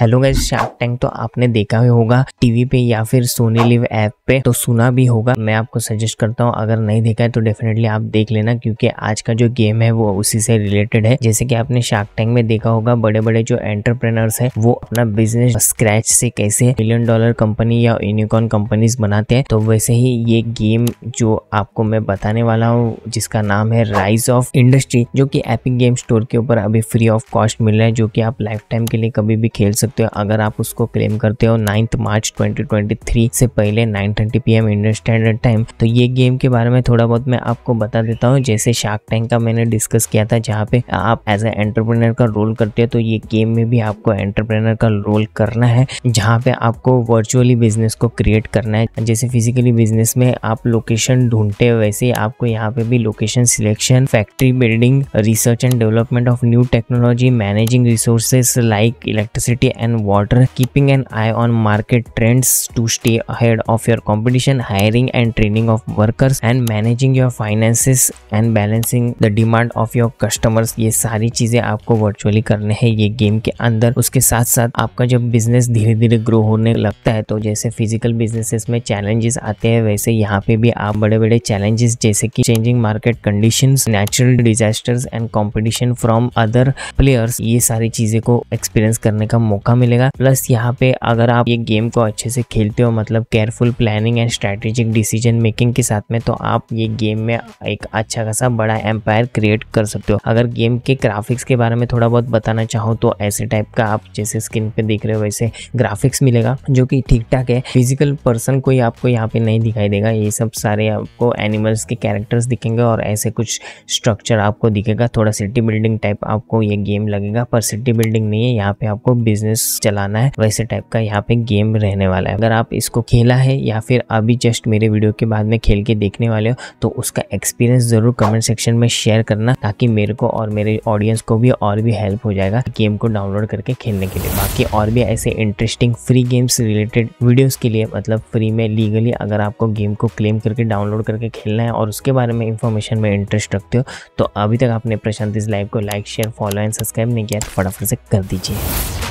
hello guys shark tank तो आपने देखा ही होगा टीवी पे या फिर सोनी लिव ऐप पे तो सुना भी होगा मैं आपको सजेस्ट करता हूँ अगर नहीं देखा है तो डेफिनेटली आप देख लेना क्योंकि आज का जो गेम है वो उसी से रिलेटेड है जैसे कि आपने शार्क टैंक में देखा होगा बड़े बड़े जो एंटरप्रेनर्स है वो अपना बिजनेस स्क्रैच से कैसे मिलियन डॉलर कंपनी या यूनिकॉर्न कंपनीज बनाते हैं तो वैसे ही ये गेम जो आपको मैं बताने वाला हूँ जिसका नाम है राइज ऑफ इंडस्ट्री जो की एपिक गेम स्टोर के ऊपर अभी फ्री ऑफ कॉस्ट मिल रहा है जो की आप लाइफ टाइम के लिए कभी भी खेल सकते सकते हो अगर आप उसको क्लेम करते हो नाइन्थ मार्च 2023 से पहले 9:30 thirty P M Indian standard time तो ये गेम के बारे में थोड़ा बहुत मैं आपको बता देता हूँ जैसे शार्क टैंक का मैंने डिस्कस किया था जहाँ पे आप एज ए एंटरप्रेनर का रोल करते हो तो ये गेम में भी आपको एंटरप्रेनर का रोल करना है जहाँ पे आपको वर्चुअली बिजनेस को क्रिएट करना है जैसे फिजिकली बिजनेस में आप लोकेशन ढूंढते हो वैसे आपको यहाँ पे भी location selection factory building research and development of new technology managing resources like electricity and water keeping an eye on market trends to stay ahead of your competition hiring and training of workers and managing your finances and balancing the demand of your customers ये सारी चीजें आपको virtually करने हैं ये game के अंदर उसके साथ साथ आपका जब बिजनेस धीरे धीरे ग्रो होने लगता है तो जैसे फिजिकल बिजनेसेस में चैलेंजेस आते हैं वैसे यहाँ पे भी आप बड़े बड़े चैलेंजेस जैसे कि changing market condition natural disasters and competition from other players ये सारी चीजें को एक्सपीरियंस करने का मौका मिलेगा प्लस यहाँ पे अगर आप ये गेम को अच्छे से खेलते हो मतलब careful planning and strategic decision making के साथ में तो आप ये गेम में एक अच्छा खासा बड़ा एम्पायर क्रिएट कर सकते हो अगर गेम के ग्राफिक्स के बारे में थोड़ा बहुत बताना चाहो तो ऐसे टाइप का आप जैसे स्क्रीन पे देख रहे हो वैसे ग्राफिक्स मिलेगा जो कि ठीक ठाक है फिजिकल पर्सन कोई आपको यहाँ पे नहीं दिखाई देगा ये सब सारे आपको एनिमल्स के कैरेक्टर्स दिखेंगे और ऐसे कुछ स्ट्रक्चर आपको दिखेगा थोड़ा सिटी बिल्डिंग टाइप आपको ये गेम लगेगा पर सिटी बिल्डिंग नहीं है यहाँ पे आपको बिजनेस बिजनेस चलाना है वैसे टाइप का यहाँ पे गेम रहने वाला है अगर आप इसको खेला है या फिर अभी जस्ट मेरे वीडियो के बाद में खेल के देखने वाले हो तो उसका एक्सपीरियंस ज़रूर कमेंट सेक्शन में शेयर करना ताकि मेरे को और मेरे ऑडियंस को भी और भी हेल्प हो जाएगा गेम को डाउनलोड करके खेलने के लिए बाकी और भी ऐसे interesting free games related videos के लिए मतलब फ्री में लीगली अगर आपको गेम को क्लेम करके डाउनलोड करके खेलना है और उसके बारे में इंफॉर्मेशन में इंटरेस्ट रखते हो तो अभी तक आपने प्रशांत इस लाइव को like share follow and subscribe नहीं किया तो फटाफट से कर दीजिए